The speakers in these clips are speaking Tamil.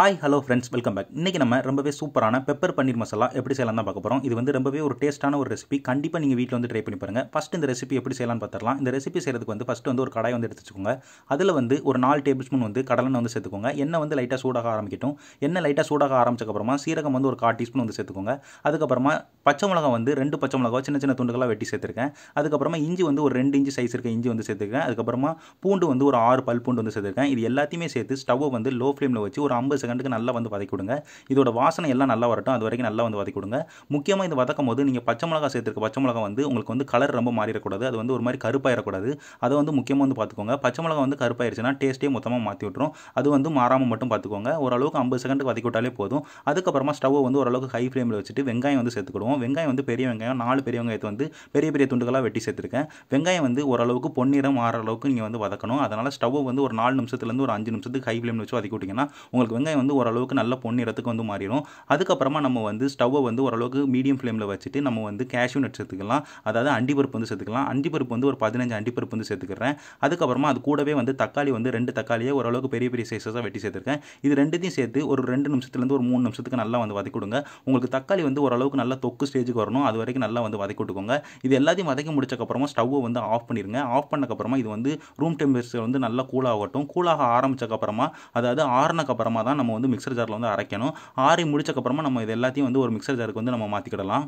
hi hello friends welcome back இன்றைக்கி நம்ம ரொம்பவே சூப்பரான பெப்பர் பன்னீர் மசாலா எப்படி செய்யலாம் தான் பார்க்க போகிறோம் இது வந்து ரொம்பவே ஒரு டேஸ்ட்டான ஒரு ரெசிபி கண்டிப்பாக நீங்கள் வீட்டில் வந்து ட்ரை பண்ணி பாருங்கள் ஃபஸ்ட் இந்த ரெசிபி எப்படி செய்யலாம்னு பார்த்துலாம் இந்த ரெசிபி செய்கிறதுக்கு வந்து ஃபஸ்ட்டு வந்து ஒரு கடாய் வந்து எடுத்துக்கோங்க அதில் வந்து ஒரு நாலு டேபிள் ஸ்பூன் வந்து கடலை வந்து சேர்த்துக்கோங்க எண்ணெய் வந்து லைட்டாக சூடாக ஆரம்பிக்கட்டும் எண்ணெய் லைட்டாக சூடாக ஆரம்பிச்சக்கப்புறமா சீரகம் வந்து ஒரு கால் டீஸ்பூன் வந்து சேர்த்துக்கோங்க அதுக்கப்புறமா பச்சை மிளகா வந்து ரெண்டு பச்சை மிளகா சின்ன சின்ன துண்டுகளாக வெட்டி சேர்த்துருக்கேன் அதுக்கப்புறமா இஞ்சி வந்து ஒரு ரெண்டு இஞ்சி சைஸ் இருக்க இஞ்சி வந்து சேர்த்துருக்கேன் அதுக்கப்புறமா பூண்டு வந்து ஒரு ஆறு பல் பூண்டு வந்து சேர்த்துருக்கேன் இது எல்லாத்தையுமே சேர்த்து ஸ்டவ் வந்து லோ ஃப்ளேமில் வச்சு ஒரு ஐம்பது செகண்டுக்கு நல்லா வந்து வதக்கி விடுங்க இதோட வாசனை எல்லாம் நல்லா வரட்டும் அது வரைக்கும் நல்லா வந்து வதக்கி விடுங்க முக்கியமாக இது வதக்கும் போது நீங்கள் பச்சை மிளகா சேர்த்துருக்க பச்சை மிளகா வந்து உங்களுக்கு வந்து கலர் ரொம்ப மாறிடக்கூடாது அது வந்து ஒரு மாதிரி கருப்பாயிடக்கூடாது அதை வந்து முக்கியமாக வந்து பார்த்துக்கோங்க பச்சை மிளகா வந்து கருப்பாயிருச்சுன்னா டேஸ்ட்டே மொத்தமாக மாற்றி விட்டுரும் அது வந்து மாறாமல் மட்டும் பார்த்துக்கோங்க ஓரளவுக்கு ஐம்பது செகண்டுக்கு வதக்கி விட்டாலே போதும் அதுக்கப்புறமா ஸ்டவ்வை வந்து ஓரளவுக்கு ஹை ஃப்ளேமில் வச்சுட்டு வெங்காயம் வந்து சேர்த்துக்கிடுவோம் வெங்காயம் வந்து பெரிய வெங்காயம் நாலு பெரிய வெங்காயத்தை வந்து பெரிய பெரிய துண்டுகளாக வெட்டி சேர்த்துருக்கேன் வெங்காயம் வந்து ஓரளவுக்கு பொன்னிறம் ஆகிற அளவுக்கு நீங்கள் வந்து வதக்கணும் அதனால் ஸ்டவ் வந்து ஒரு நாலு நிமிஷத்துலேருந்து ஒரு அஞ்சு நிமிஷத்துக்கு ஹை ஃப்ளேமில் வச்சு வதக்கி விட்டிங்கன்னா உங்களுக்கு வெங்காயம் வந்து ஓரளவுக்கு நல்ல பொன்னிறத்துக்கு வந்து மாறிடும் அதுக்கப்புறமா நம்ம வந்து ஸ்டவ்வை வந்து ஓரளவுக்கு மீடியம் ஃப்ளேமில் வச்சுட்டு நம்ம வந்து கேஷ்யூ நட் சேர்த்துக்கலாம் அதாவது அண்டிப்பருப்பு வந்து சேர்த்துக்கலாம் அண்டிப்பருப்பு வந்து ஒரு பதினஞ்சு அண்டிப்பருப்பு வந்து சேர்த்துக்கிறேன் அதுக்கப்புறமா அது கூடவே வந்து தக்காளி வந்து ரெண்டு தக்காளியை ஓரளவுக்கு பெரிய பெரிய சைஸஸாக வெட்டி சேர்த்துருக்கேன் இது ரெண்டுத்தையும் சேர்த்து ஒரு ரெண்டு நிமிஷத்துலேருந்து ஒரு மூணு நிமிஷத்துக்கு நல்லா வந்து வதக்கி கொடுங்க உங்களுக்கு தக்காளி வந்து ஓரளவுக்கு நல்லா தொக்கு ஸ்டேஜுக்கு வரணும் அது வரைக்கும் நல்லா வந்து வதக்கி விட்டுக்கோங்க இது எல்லாத்தையும் வதக்கி முடிச்சக்கப்புறமா ஸ்டவ்வை வந்து ஆஃப் பண்ணிடுங்க ஆஃப் பண்ணக்கப்புறமா இது வந்து ரூம் டெம்பரேச்சர் வந்து நல்லா கூலாகட்டும் கூலாக ஆரம்பித்தக்கப்புறமா அதாவது ஆறுனக்கப்புறமா தான் நம்ம வந்து மிக்சர் ஜாரில் வந்து அரைக்கணும் ஆறி முடிச்சக்கப்புறமா நம்ம இது எல்லாத்தையும் வந்து ஒரு மிக்சர் ஜாருக்கு வந்து நம்ம மாற்றிக்கிடலாம்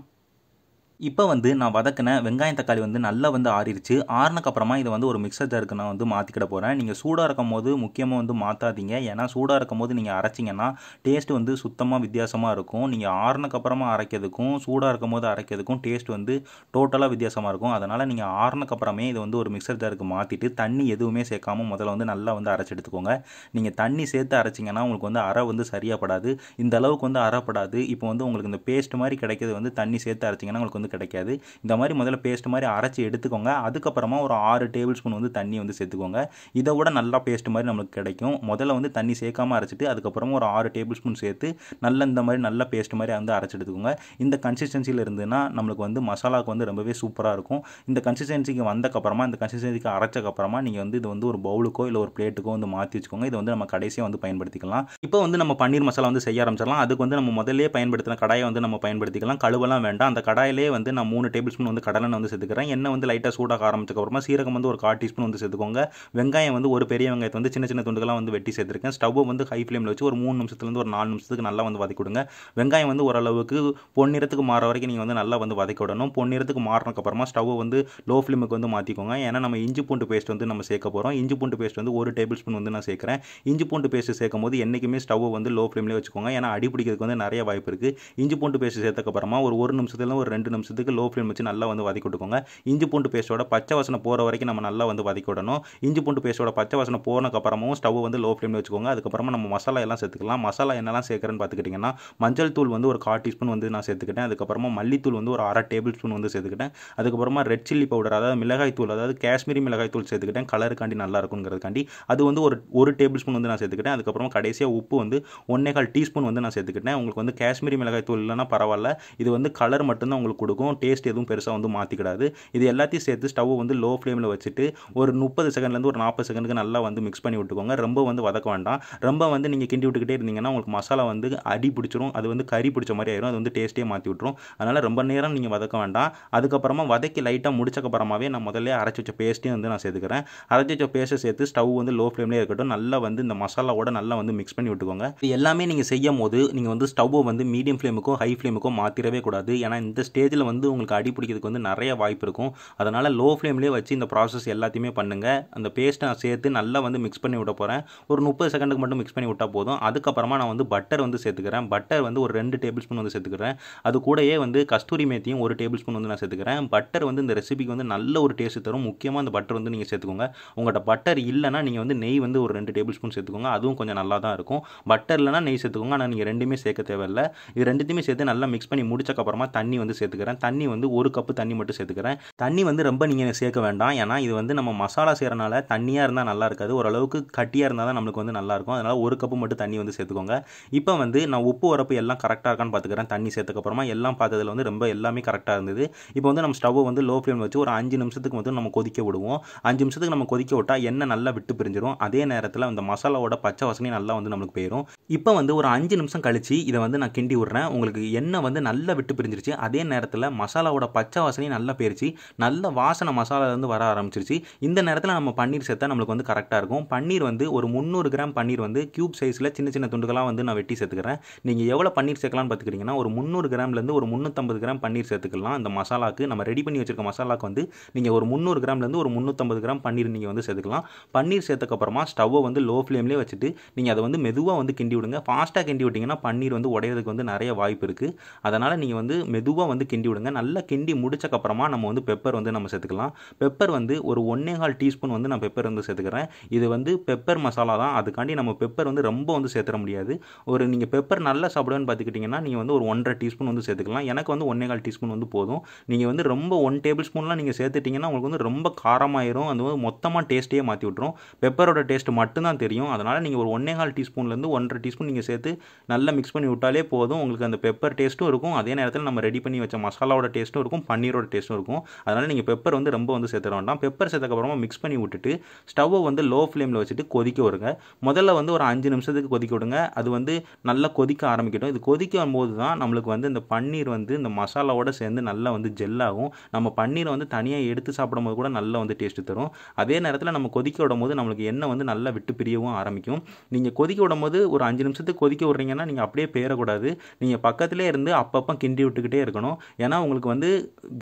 இப்போ வந்து நான் வதக்கின வெங்காயம் தக்காளி வந்து நல்லா வந்து ஆறிடுச்சு ஆறினக்கப்புறமா இதை வந்து ஒரு மிக்சர் ஜாருக்கு நான் வந்து மாற்றிக்கிட போகிறேன் நீங்கள் சூடாக இருக்கும் போது முக்கியமாக வந்து மாற்றாதீங்க ஏன்னா சூடாக இருக்கும் போது நீங்கள் அரைச்சிங்கன்னா டேஸ்ட் வந்து சுத்தமாக வித்தியாசமாக இருக்கும் நீங்கள் ஆறினக்கப்புறமா அரைக்கிறதுக்கும் சூடாக இருக்கும் போது அரைக்கிறதுக்கும் டேஸ்ட் வந்து டோட்டலாக வித்தியாசமாக இருக்கும் அதனால் நீங்கள் ஆறினக்கப்புறமே இதை வந்து ஒரு மிக்சர் ஜாருக்கு மாற்றிட்டு தண்ணி எதுவுமே சேர்க்காமல் முதல்ல வந்து நல்லா வந்து அரைச்சி எடுத்துக்கோங்க நீங்கள் தண்ணி சேர்த்து அரைச்சிங்கன்னா உங்களுக்கு வந்து அரை வந்து சரியாகப்படாது இந்த அளவுக்கு வந்து அரைப்படாது இப்போ வந்து உங்களுக்கு இந்த பேஸ்ட் மாதிரி கிடைக்கிறது வந்து தண்ணி சேர்த்து அரைச்சிங்கன்னா உங்களுக்கு வந்து கிடைக்காது இந்த மாதிரி முதல்ல பேஸ்ட் மாதிரி அரைச்சி எடுத்துக்கோங்க அதுக்கப்புறமா ஒரு ஆறு டேபிள் ஸ்பூன் வந்து தண்ணி வந்து சேர்த்துக்கோங்க இதை விட நல்லா பேஸ்ட் மாதிரி நம்மளுக்கு கிடைக்கும் முதல்ல வந்து தண்ணி சேர்க்காமல் அரைச்சிட்டு அதுக்கப்புறமா ஒரு ஆறு டேபிள் ஸ்பூன் சேர்த்து நல்ல இந்த மாதிரி நல்லா பேஸ்ட் மாதிரி வந்து அரைச்சி எடுத்துக்கோங்க இந்த கன்சிஸ்டன்சியில் இருந்துன்னா நம்மளுக்கு வந்து மசாலாவுக்கு வந்து ரொம்பவே சூப்பராக இருக்கும் இந்த கன்சிஸ்டன்சிக்கு வந்தக்கப்புறமா இந்த கன்சிஸ்டன்சிக்கு அரைச்சக்கப்புறமா நீங்கள் வந்து இது வந்து ஒரு பவுலுக்கோ இல்லை ஒரு பிளேட்டுக்கோ வந்து மாற்றி வச்சுக்கோங்க இதை வந்து நம்ம கடைசியாக வந்து பயன்படுத்திக்கலாம் இப்போ வந்து நம்ம பன்னீர் மசாலா வந்து செய்ய ஆரம்பிச்சிடலாம் அதுக்கு வந்து நம்ம முதல்லே பயன்படுத்தின கடாயை வந்து நம்ம பயன்படுத்திக்கலாம் கழுவெல்லாம் வேண்டாம் அந்த கடாயிலே வந்து வந்து நான் மூணு டேபிள் ஸ்பூன் வந்து கடலெண்ணெய் வந்து சேர்த்துக்கிறேன் எண்ணெய் வந்து லைட்டாக சூடாக ஆரம்பிச்சதுக்கப்புறமா சீரகம் வந்து ஒரு கால் டீஸ்பூன் வந்து சேர்த்துக்கோங்க வெங்காயம் வந்து ஒரு பெரிய வெங்காயத்தை வந்து சின்ன சின்ன துண்டுகளாக வந்து வெட்டி சேர்த்துருக்கேன் ஸ்டவ் வந்து ஹை ஃப்ளேமில் வச்சு ஒரு மூணு நிமிஷத்துலேருந்து ஒரு நாலு நிமிஷத்துக்கு நல்லா வந்து வதக்கி விடுங்க வெங்காயம் வந்து ஓரளவுக்கு பொன்னிறத்துக்கு மாற வரைக்கும் நீங்கள் வந்து நல்லா வந்து வதக்கி விடணும் பொன்னிறத்துக்கு மாறினக்கப்புறமா ஸ்டவ்வை வந்து லோ ஃப்ளேமுக்கு வந்து மாற்றிக்கோங்க ஏன்னா நம்ம இஞ்சி பூண்டு பேஸ்ட் வந்து நம்ம சேர்க்க போகிறோம் இஞ்சி பூண்டு பேஸ்ட் வந்து ஒரு டேபிள் ஸ்பூன் வந்து நான் சேர்க்குறேன் இஞ்சி பூண்டு பேஸ்ட் சேர்க்கும் போது என்றைக்குமே ஸ்டவ் வந்து லோ ஃப்ளேம்லேயே வச்சுக்கோங்க ஏன்னா அடிப்பிடிக்கிறதுக்கு வந்து நிறைய வாய்ப்பு இருக்குது இஞ்சி பூண்டு பேஸ்ட் சேர்த்தக்கப்புறமா ஒரு ஒரு நிமிஷத்துல ஒரு ரெண்டு நிமிஷம் நிமிஷத்துக்கு லோ ஃப்ளேம் வச்சு நல்லா வந்து வதக்கி விட்டுக்கோங்க இஞ்சி பூண்டு பேஸ்ட்டோட பச்சை வசனம் போகிற வரைக்கும் நம்ம நல்லா வந்து வதக்கி விடணும் இஞ்சி பூண்டு பேஸ்ட்டோட பச்சை வசனம் போனதுக்கப்புறமும் ஸ்டவ் வந்து லோ ஃப்ளேமில் வச்சுக்கோங்க அதுக்கப்புறமா நம்ம மசாலா எல்லாம் சேர்த்துக்கலாம் மசாலா என்னெல்லாம் சேர்க்குறேன்னு பார்த்துக்கிட்டிங்கன்னா மஞ்சள் தூள் வந்து ஒரு கால் டீஸ்பூன் வந்து நான் சேர்த்துக்கிட்டேன் அதுக்கப்புறமா மல்லித்தூள் வந்து ஒரு அரை டேபிள் ஸ்பூன் வந்து சேர்த்துக்கிட்டேன் அதுக்கப்புறமா ரெட் சில்லி பவுடர் அதாவது மிளகாய் தூள் அதாவது காஷ்மீரி மிளகாய் தூள் சேர்த்துக்கிட்டேன் கலருக்காண்டி நல்லா இருக்குங்கிறதுக்காண்டி அது வந்து ஒரு ஒரு டேபிள் ஸ்பூன் வந்து நான் சேர்த்துக்கிட்டேன் அதுக்கப்புறமா கடைசியாக உப்பு வந்து ஒன்னே கால் டீஸ்பூன் வந்து நான் சேர்த்துக்கிட்டேன் உங்களுக்கு வந்து காஷ்மீரி மிளகாய் தூள் இல்லைனா பரவாயில்ல இது வந்து கலர் மட்டும்தான் உங்களுக்கு கொடுக்கும் கொடுக்கும் டேஸ்ட் எதுவும் பெருசாக வந்து மாற்றிக்கிடாது இது எல்லாத்தையும் சேர்த்து ஸ்டவ் வந்து லோ ஃப்ளேமில் வச்சுட்டு ஒரு முப்பது செகண்ட்லேருந்து ஒரு நாற்பது செகண்டுக்கு நல்லா வந்து மிக்ஸ் பண்ணி விட்டுக்கோங்க ரொம்ப வந்து வதக்க வேண்டாம் ரொம்ப வந்து நீங்கள் கிண்டி விட்டுக்கிட்டே இருந்தீங்கன்னா உங்களுக்கு மசாலா வந்து அடி பிடிச்சிரும் அது வந்து கறி பிடிச்ச மாதிரி ஆயிரும் அது வந்து டேஸ்ட்டே மாற்றி விட்டுரும் அதனால் ரொம்ப நேரம் நீங்கள் வதக்க வேண்டாம் அதுக்கப்புறமா வதக்கி லைட்டாக முடிச்சக்கப்புறமாவே நான் முதல்ல அரைச்சி வச்ச பேஸ்ட்டையும் வந்து நான் சேர்த்துக்கிறேன் அரைச்சி வச்ச பேஸ்ட்டை சேர்த்து ஸ்டவ் வந்து லோ ஃப்ளேம்லேயே இருக்கட்டும் நல்லா வந்து இந்த மசாலாவோட நல்லா வந்து மிக்ஸ் பண்ணி விட்டுக்கோங்க எல்லாமே நீங்கள் செய்யும் போது நீங்கள் வந்து ஸ்டவ்வை வந்து மீடியம் ஃப்ளேமுக்கோ ஹை ஃப்ளேமுக்கோ மாற்றிடவே கூடாது ஏன்னா இந்த ஸ்டேஜில் ஃப்ளேமில் வந்து உங்களுக்கு அடி பிடிக்கிறதுக்கு வந்து நிறைய வாய்ப்பு இருக்கும் அதனால் லோ ஃப்ளேம்லேயே வச்சு இந்த ப்ராசஸ் எல்லாத்தையுமே பண்ணுங்கள் அந்த பேஸ்ட்டை நான் சேர்த்து நல்லா வந்து மிக்ஸ் பண்ணி விட போகிறேன் ஒரு முப்பது செகண்டுக்கு மட்டும் மிக்ஸ் பண்ணி விட்டால் போதும் அதுக்கப்புறமா நான் வந்து பட்டர் வந்து சேர்த்துக்கிறேன் பட்டர் வந்து ஒரு ரெண்டு டேபிள் ஸ்பூன் வந்து சேர்த்துக்கிறேன் அது கூடயே வந்து கஸ்தூரி மேத்தியும் ஒரு டேபிள் ஸ்பூன் வந்து நான் சேர்த்துக்கிறேன் பட்டர் வந்து இந்த ரெசிபிக்கு வந்து நல்ல ஒரு டேஸ்ட் தரும் முக்கியமாக அந்த பட்டர் வந்து நீங்கள் சேர்த்துக்கோங்க உங்கள்கிட்ட பட்டர் இல்லைனா நீங்கள் வந்து நெய் வந்து ஒரு ரெண்டு டேபிள் ஸ்பூன் சேர்த்துக்கோங்க அதுவும் கொஞ்சம் நல்லா தான் இருக்கும் பட்டர் இல்லைனா நெய் சேர்த்துக்கோங்க ஆனால் நீங்கள் ரெண்டுமே சேர்க்க தேவையில்லை இது ரெண்டுத்தையுமே சேர்த்து நல்லா மிக்ஸ் பண்ணி முடிச்சக்கப்புறமா தண்ணி வந்து சேர்த்துக்கிறேன் சேர்த்துக்கிறேன் தண்ணி வந்து ஒரு கப்பு தண்ணி மட்டும் சேர்த்துக்கிறேன் தண்ணி வந்து ரொம்ப நீங்கள் சேர்க்க வேண்டாம் ஏன்னா இது வந்து நம்ம மசாலா செய்கிறனால தண்ணியாக இருந்தால் நல்லா இருக்காது ஓரளவுக்கு கட்டியாக இருந்தால் தான் நம்மளுக்கு வந்து நல்லாயிருக்கும் அதனால் ஒரு கப்பு மட்டும் தண்ணி வந்து சேர்த்துக்கோங்க இப்போ வந்து நான் உப்பு உரப்பு எல்லாம் கரெக்டாக இருக்கான்னு பார்த்துக்கிறேன் தண்ணி சேர்த்துக்கப்புறமா எல்லாம் பார்த்ததில் வந்து ரொம்ப எல்லாமே கரெக்டாக இருந்தது இப்போ வந்து நம்ம ஸ்டவ் வந்து லோ ஃப்ளேம் வச்சு ஒரு அஞ்சு நிமிஷத்துக்கு வந்து நம்ம கொதிக்க விடுவோம் அஞ்சு நிமிஷத்துக்கு நம்ம கொதிக்க விட்டால் எண்ணெய் நல்லா விட்டு பிரிஞ்சிடும் அதே நேரத்தில் அந்த மசாலாவோட பச்சை வசனையும் நல்லா வந்து நம்மளுக்கு போயிடும் இப்போ வந்து ஒரு அஞ்சு நிமிஷம் கழித்து இதை வந்து நான் கிண்டி விட்றேன் உங்களுக்கு எண்ணெய் வந்து நல்லா விட்டு பிரிஞ்சிருச்சு அதே நேரத்தில் வரல மசாலாவோட பச்சை வாசனையும் நல்லா போயிருச்சு நல்ல வாசனை மசாலாலேருந்து வர ஆரம்பிச்சிருச்சு இந்த நேரத்தில் நம்ம பன்னீர் சேர்த்தா நம்மளுக்கு வந்து கரெக்டாக இருக்கும் பன்னீர் வந்து ஒரு முந்நூறு கிராம் பன்னீர் வந்து க்யூப் சைஸில் சின்ன சின்ன துண்டுகளாக வந்து நான் வெட்டி சேர்த்துக்கிறேன் நீங்கள் எவ்வளோ பன்னீர் சேர்க்கலாம்னு பார்த்துக்கிட்டிங்கன்னா ஒரு முந்நூறு கிராம்லேருந்து ஒரு முந்நூற்றம்பது கிராம் பன்னீர் சேர்த்துக்கலாம் அந்த மசாலாக்கு நம்ம ரெடி பண்ணி வச்சிருக்க மசாலாக்கு வந்து நீங்கள் ஒரு முந்நூறு கிராம்லேருந்து ஒரு முந்நூற்றம்பது கிராம் பன்னீர் நீங்கள் வந்து சேர்த்துக்கலாம் பன்னீர் சேர்த்தக்கப்புறமா ஸ்டவ்வை வந்து லோ ஃப்ளேம்லேயே வச்சுட்டு நீங்கள் அதை வந்து மெதுவாக வந்து கிண்டி விடுங்க ஃபாஸ்ட்டாக கிண்டி விட்டிங்கன்னா பன்னீர் வந்து உடையிறதுக்கு வந்து நிறைய வாய்ப்பு இருக்குது அதனால் நீங்கள் வந்து மெதுவாக வந்து கிண்டி விடுங்க நல்லா கிண்டி முடிச்சக்கப்புறமா நம்ம வந்து பெப்பர் வந்து நம்ம சேர்த்துக்கலாம் பெப்பர் வந்து ஒரு ஒன்னேகால் கால் டீஸ்பூன் வந்து நான் பெப்பர் வந்து சேர்த்துக்கிறேன் இது வந்து பெப்பர் மசாலா தான் அதுக்காண்டி நம்ம பெப்பர் வந்து ரொம்ப வந்து சேர்த்துற முடியாது ஒரு நீங்கள் பெப்பர் நல்லா சாப்பிடுவேன் பார்த்துக்கிட்டிங்கன்னா நீங்கள் வந்து ஒரு ஒன்றரை டீஸ்பூன் வந்து சேர்த்துக்கலாம் எனக்கு வந்து ஒன்றே கால் டீஸ்பூன் வந்து போதும் நீங்கள் வந்து ரொம்ப ஒன் டேபிள் ஸ்பூன்லாம் நீங்கள் சேர்த்துட்டிங்கன்னா உங்களுக்கு வந்து ரொம்ப காரமாயிரும் அது வந்து மொத்தமாக டேஸ்ட்டே மாற்றி விட்ரும் பெப்பரோட டேஸ்ட் மட்டும்தான் தெரியும் அதனால் நீங்கள் ஒரு ஒன்றே கால் டீஸ்பூன்லேருந்து ஒன்றரை டீஸ்பூன் நீங்கள் சேர்த்து நல்லா மிக்ஸ் பண்ணி விட்டாலே போதும் உங்களுக்கு அந்த பெப்பர் டேஸ்ட்டும் இருக்கும் அதே நேரத்தில் நம்ம ரெடி பண்ணி வச்ச மசாலா மசாலாவோட டேஸ்ட்டும் இருக்கும் பன்னீரோட டேஸ்ட்டும் இருக்கும் அதனால் நீங்கள் பெப்பர் வந்து ரொம்ப வந்து சேர்த்துட வேண்டாம் பெப்பர் சேர்த்தக்கப்புறமா மிக்ஸ் பண்ணி விட்டுட்டு ஸ்டவ்வை வந்து லோ ஃப்ளேமில் வச்சுட்டு கொதிக்க விடுங்க முதல்ல வந்து ஒரு அஞ்சு நிமிஷத்துக்கு கொதிக்க விடுங்க அது வந்து நல்லா கொதிக்க ஆரம்பிக்கட்டும் இது கொதிக்கும் போது தான் நம்மளுக்கு வந்து இந்த பன்னீர் வந்து இந்த மசாலாவோட சேர்ந்து நல்லா வந்து ஜெல்லாகும் நம்ம பன்னீரை வந்து தனியாக எடுத்து சாப்பிடும்போது கூட நல்லா வந்து டேஸ்ட்டு தரும் அதே நேரத்தில் நம்ம கொதிக்க விடும் போது நம்மளுக்கு எண்ணெய் வந்து நல்லா விட்டு பிரியவும் ஆரம்பிக்கும் நீங்கள் கொதிக்க விடும்போது ஒரு அஞ்சு நிமிஷத்துக்கு கொதிக்க விட்றீங்கன்னா நீங்கள் அப்படியே பேரக்கூடாது நீங்கள் பக்கத்திலே இருந்து அப்பப்போ கிண்டி விட்டுக்கிட்டே இருக்கணும் ஏன்னா ஏன்னா உங்களுக்கு வந்து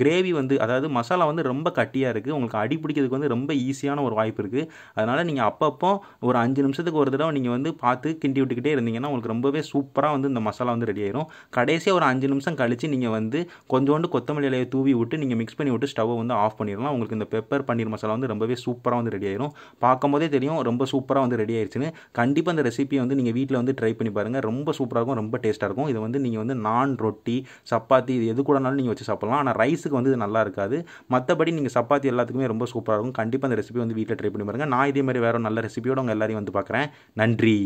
கிரேவி வந்து அதாவது மசாலா வந்து ரொம்ப கட்டியாக இருக்குது உங்களுக்கு அடி பிடிக்கிறதுக்கு வந்து ரொம்ப ஈஸியான ஒரு வாய்ப்பு இருக்குது அதனால் நீங்கள் அப்பப்போ ஒரு அஞ்சு நிமிஷத்துக்கு ஒரு தடவை நீங்கள் வந்து பார்த்து கிண்டி விட்டுக்கிட்டே இருந்தீங்கன்னா உங்களுக்கு ரொம்பவே சூப்பராக வந்து இந்த மசாலா வந்து ரெடி ஆயிரும் கடைசியாக ஒரு அஞ்சு நிமிஷம் கழித்து நீங்கள் வந்து கொஞ்சோண்டு கொத்தமல்லி இலையை தூவி விட்டு நீங்கள் மிக்ஸ் பண்ணி விட்டு ஸ்டவ்வை வந்து ஆஃப் பண்ணிடலாம் உங்களுக்கு இந்த பெப்பர் பன்னீர் மசாலா வந்து ரொம்பவே சூப்பராக வந்து ரெடி ஆயிரும் பார்க்கும்போதே தெரியும் ரொம்ப சூப்பராக வந்து ரெடி ஆயிடுச்சுன்னு கண்டிப்பாக அந்த ரெசிபியை வந்து நீங்கள் வீட்டில் வந்து ட்ரை பண்ணி பாருங்கள் ரொம்ப சூப்பராக இருக்கும் ரொம்ப டேஸ்ட்டாக இருக்கும் இதை வந்து நீங்கள் வந்து நான் ரொட்டி சப்பாத்தி இது எது கூட வேணாலும் நீங்கள் வச்சு சாப்பிட்லாம் ஆனால் ரைஸுக்கு வந்து இது நல்லா இருக்காது மற்றபடி நீங்கள் சப்பாத்தி எல்லாத்துக்குமே ரொம்ப சூப்பராக இருக்கும் கண்டிப்பாக அந்த ரெசிபி வந்து வீட்டில் ட்ரை பண்ணி பாருங்கள் நான் இதே மாதிரி வேறு நல்ல ரெசிபியோடு உங்கள் எல்லாரையும் வந்து பார்க்குறேன் நன்றி